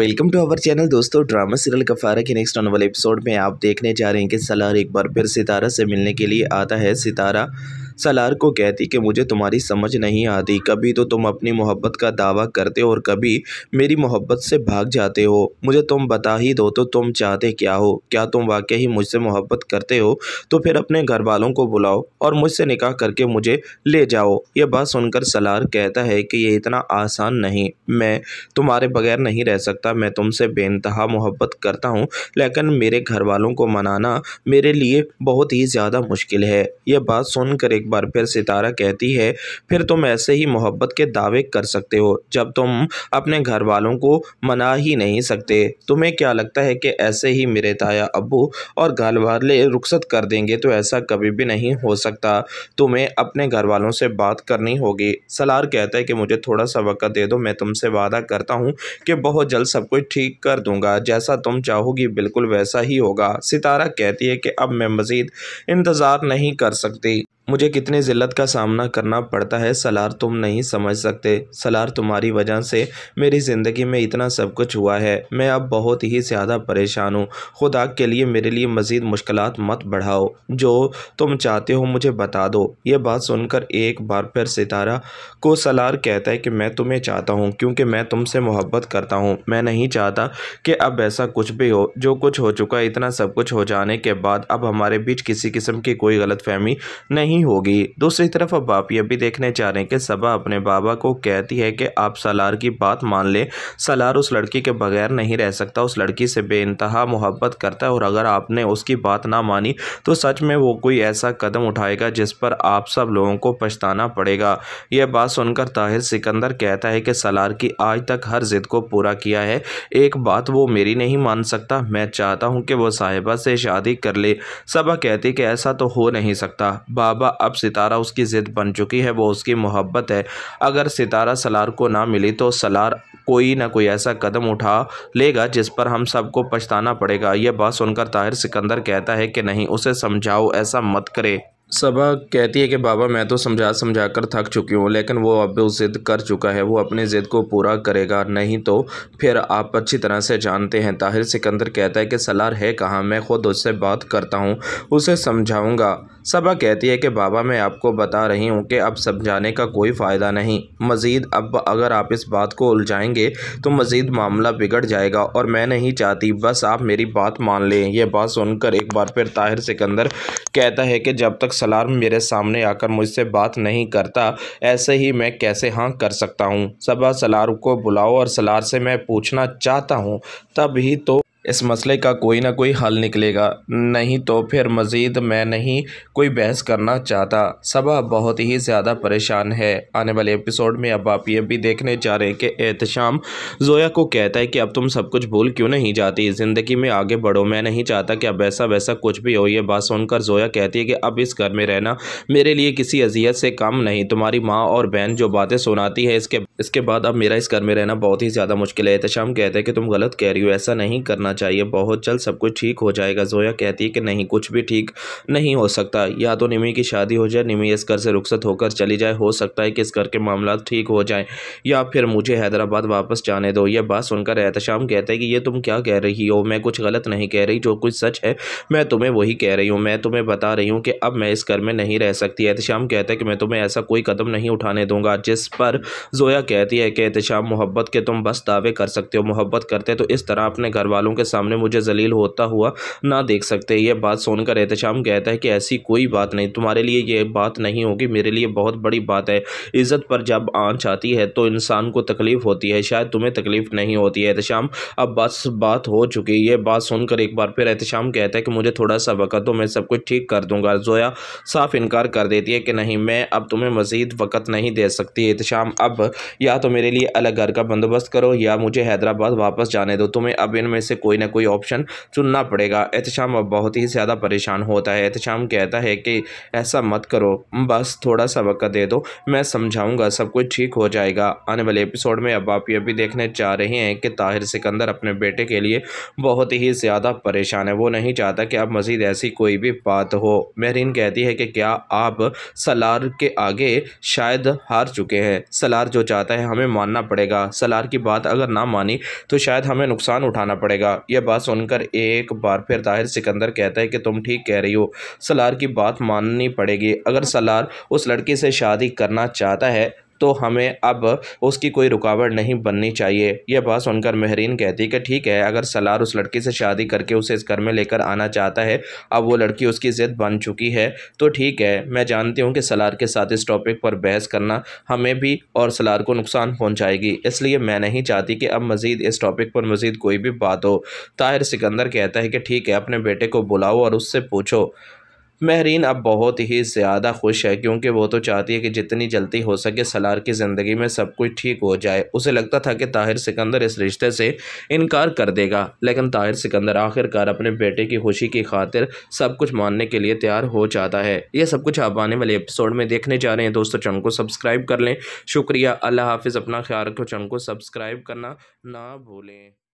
welcome to our channel दोस्तों drama serial Kaffara के next आने वाले एपिसोड में आप देखने जा रहे हैं कि सलार एक बार फिर सितारा से मिलने के लिए आता है सितारा सलार को कहती कि मुझे तुम्हारी समझ नहीं आती कभी तो तुम अपनी मोहब्बत का दावा करते हो और कभी मेरी मोहब्बत से भाग जाते हो मुझे तुम बता ही दो तो तुम चाहते क्या हो क्या तुम वाकई ही मुझसे मोहब्बत करते हो तो फिर अपने घर वालों को बुलाओ और मुझसे निकाह करके मुझे ले जाओ यह बात सुनकर सलार कहता है कि ये इतना आसान नहीं मैं तुम्हारे बगैर नहीं रह सकता मैं तुमसे बेनतहा मोहब्बत करता हूँ लेकिन मेरे घर वालों को मनाना मेरे लिए बहुत ही ज़्यादा मुश्किल है यह बात सुनकर एक बार फिर सितारा कहती है फिर तुम ऐसे ही मोहब्बत के दावे कर सकते हो जब तुम अपने घर वालों को मना ही नहीं सकते तुम्हें क्या लगता है कि ऐसे ही मेरे ताया अबू और घर वाले रुखसत कर देंगे तो ऐसा कभी भी नहीं हो सकता तुम्हें अपने घर वालों से बात करनी होगी सलार कहता है कि मुझे थोड़ा सा वक्त दे दो मैं तुमसे वादा करता हूँ कि बहुत जल्द सब कुछ ठीक कर दूँगा जैसा तुम चाहोगी बिल्कुल वैसा ही होगा सितारा कहती है कि अब मैं मज़ीद इंतज़ार नहीं कर सकती मुझे कितनी ज़िल्लत का सामना करना पड़ता है सलार तुम नहीं समझ सकते सलार तुम्हारी वजह से मेरी ज़िंदगी में इतना सब कुछ हुआ है मैं अब बहुत ही ज़्यादा परेशान हूँ खुदा के लिए मेरे लिए मज़ीद मुश्किल मत बढ़ाओ जो तुम चाहते हो मुझे बता दो ये बात सुनकर एक बार फिर सितारा को सलार कहता है कि मैं तुम्हें चाहता हूँ क्योंकि मैं तुमसे मोहब्बत करता हूँ मैं नहीं चाहता कि अब ऐसा कुछ भी हो जो कुछ हो चुका है इतना सब कुछ हो जाने के बाद अब हमारे बीच किसी किस्म की कोई फहमी नहीं नहीं होगी दूसरी तरफ अब आप ये भी देखने चाह रहे हैं कि सबा अपने बाबा को कहती है कि आप सलार की बात मान लें सलार उस लड़की के बगैर नहीं रह सकता उस लड़की से बेानतहा मोहब्बत करता है और अगर आपने उसकी बात ना मानी तो सच में वो कोई ऐसा कदम उठाएगा जिस पर आप सब लोगों को पछताना पड़ेगा यह बात सुनकर ताहिर सिकंदर कहता है कि सलार की आज तक हर जिद को पूरा किया है एक बात वो मेरी नहीं मान सकता मैं चाहता हूँ कि वो साहिबा से शादी कर ले सबा कहती कि ऐसा तो हो नहीं सकता बाबा अब सितारा उसकी ज़िद बन चुकी है वो उसकी मोहब्बत है अगर सितारा सलार को ना मिली तो सलार कोई ना कोई ऐसा कदम उठा लेगा जिस पर हम सबको पछताना पड़ेगा यह बात सुनकर ताहिर सिकंदर कहता है कि नहीं उसे समझाओ ऐसा मत करे सबा कहती है कि बाबा मैं तो समझा समझा कर थक चुकी हूँ लेकिन वो अब ज़िद कर चुका है वो अपनी ज़िद को पूरा करेगा नहीं तो फिर आप अच्छी तरह से जानते हैं ताहिर सिकंदर कहता है कि सलार है कहाँ मैं ख़ुद उससे बात करता हूँ उसे समझाऊँगा सबा कहती है कि बाबा मैं आपको बता रही हूँ कि अब समझाने का कोई फ़ायदा नहीं मज़ीद अब अगर आप इस बात को उलझाएंगे तो मज़ीद मामला बिगड़ जाएगा और मैं नहीं चाहती बस आप मेरी बात मान लें यह बात सुनकर एक बार फिर ताहिर सिकंदर कहता है कि जब तक सलार मेरे सामने आकर मुझसे बात नहीं करता ऐसे ही मैं कैसे हाँ कर सकता हूँ सबा सलार को बुलाओ और सलार से मैं पूछना चाहता हूँ तभी तो इस मसले का कोई ना कोई हल निकलेगा नहीं तो फिर मज़ीद मैं नहीं कोई बहस करना चाहता सबा बहुत ही ज़्यादा परेशान है आने वाले एपिसोड में अब आप ये भी देखने जा रहे हैं कि एहतशाम जोया को कहता है कि अब तुम सब कुछ भूल क्यों नहीं जाती ज़िंदगी में आगे बढ़ो मैं नहीं चाहता कि अब ऐसा वैसा कुछ भी हो ये बात सुनकर जोया कहती है कि अब इस घर में रहना मेरे लिए किसी अजियत से कम नहीं तुम्हारी माँ और बहन जो बातें सुनाती है इसके इसके बाद अब मेरा इस घर में रहना बहुत ही ज़्यादा मुश्किल है एहतशाम कहते हैं कि तुम गलत कह रही हो ऐसा नहीं करना जाना चाहिए बहुत जल्द सब कुछ ठीक हो जाएगा जोया कहती है कि नहीं कुछ भी ठीक नहीं हो सकता या तो निमी की शादी हो जाए निमी इस घर से रुखसत होकर चली जाए हो सकता है कि इस घर के मामला ठीक हो जाए या फिर मुझे हैदराबाद वापस जाने दो यह बात सुनकर एहतशाम कहते हैं कि ये तुम क्या कह रही हो मैं कुछ गलत नहीं कह रही जो कुछ सच है मैं तुम्हें वही कह रही हूँ मैं तुम्हें बता रही हूँ कि अब मैं इस घर में नहीं रह सकती एहतशाम कहते हैं कि मैं तुम्हें ऐसा कोई कदम नहीं उठाने दूंगा जिस पर जोया कहती है कि एहतशाम मोहब्बत के तुम बस दावे कर सकते हो मोहब्बत करते तो इस तरह अपने घर वालों के सामने मुझे जलील होता हुआ ना देख सकते यह बात सुनकर एहतम कहता है कि ऐसी कोई बात नहीं तुम्हारे लिए यह बात नहीं होगी मेरे लिए बहुत बड़ी बात है इज़्ज़त पर जब आँच आती है तो इंसान को तकलीफ़ होती है शायद तुम्हें तकलीफ़ नहीं होती है एहतम अब बस बात हो चुकी है बात सुनकर एक बार फिर एहतम कहता है कि मुझे थोड़ा सा वक्त हो मैं सब कुछ ठीक कर दूंगा जोया साफ इनकार कर देती है कि नहीं मैं अब तुम्हें मज़ीद वक्त नहीं दे सकती एहतम अब या तो मेरे लिए अलग घर का बंदोबस्त करो या मुझे हैदराबाद वापस जाने दो तुम्हें अब इनमें से कोई कोई ना कोई ऑप्शन चुनना पड़ेगा एहतम अब बहुत ही ज़्यादा परेशान होता है एहतम कहता है कि ऐसा मत करो बस थोड़ा सा वक्त दे दो मैं समझाऊँगा सब कुछ ठीक हो जाएगा आने वाले एपिसोड में अब आप ये भी देखने चाह रहे हैं कि ताहिर सिकंदर अपने बेटे के लिए बहुत ही ज़्यादा परेशान है वो नहीं चाहता कि अब मज़ीद ऐसी कोई भी बात हो महरीन कहती है कि क्या आप सलार के आगे शायद हार चुके हैं सलार जो चाहता है हमें मानना पड़ेगा सलार की बात अगर ना मानी तो शायद हमें नुकसान उठाना पड़ेगा यह बात सुनकर एक बार फिर ताहिर सिकंदर कहता है कि तुम ठीक कह रही हो सलार की बात माननी पड़ेगी अगर सलार उस लड़की से शादी करना चाहता है तो हमें अब उसकी कोई रुकावट नहीं बननी चाहिए यह बात सुनकर महरीन कहती है कि ठीक है अगर सलार उस लड़की से शादी करके उसे इस घर में लेकर आना चाहता है अब वो लड़की उसकी ज़िद बन चुकी है तो ठीक है मैं जानती हूँ कि सलार के साथ इस टॉपिक पर बहस करना हमें भी और सलार को नुकसान पहुँचाएगी इसलिए मैं नहीं चाहती कि अब मज़ीद इस टॉपिक पर मज़ीद कोई भी बात हो ताहिर सिकंदर कहता है कि ठीक है अपने बेटे को बुलाओ और उससे पूछो महरीन अब बहुत ही ज़्यादा खुश है क्योंकि वो तो चाहती है कि जितनी जल्दी हो सके सलार की ज़िंदगी में सब कुछ ठीक हो जाए उसे लगता था कि ताहिर सिकंदर इस रिश्ते से इनकार कर देगा लेकिन ताहिर सिकंदर आखिरकार अपने बेटे की खुशी की खातिर सब कुछ मानने के लिए तैयार हो जाता है यह सब कुछ आप आने वाले एपिसोड में देखने जा रहे हैं दोस्तों चैनल को सब्सक्राइब कर लें शुक्रिया अल्लाह हाफिज़ अपना ख्याल रखो चैनल को सब्सक्राइब करना ना भूलें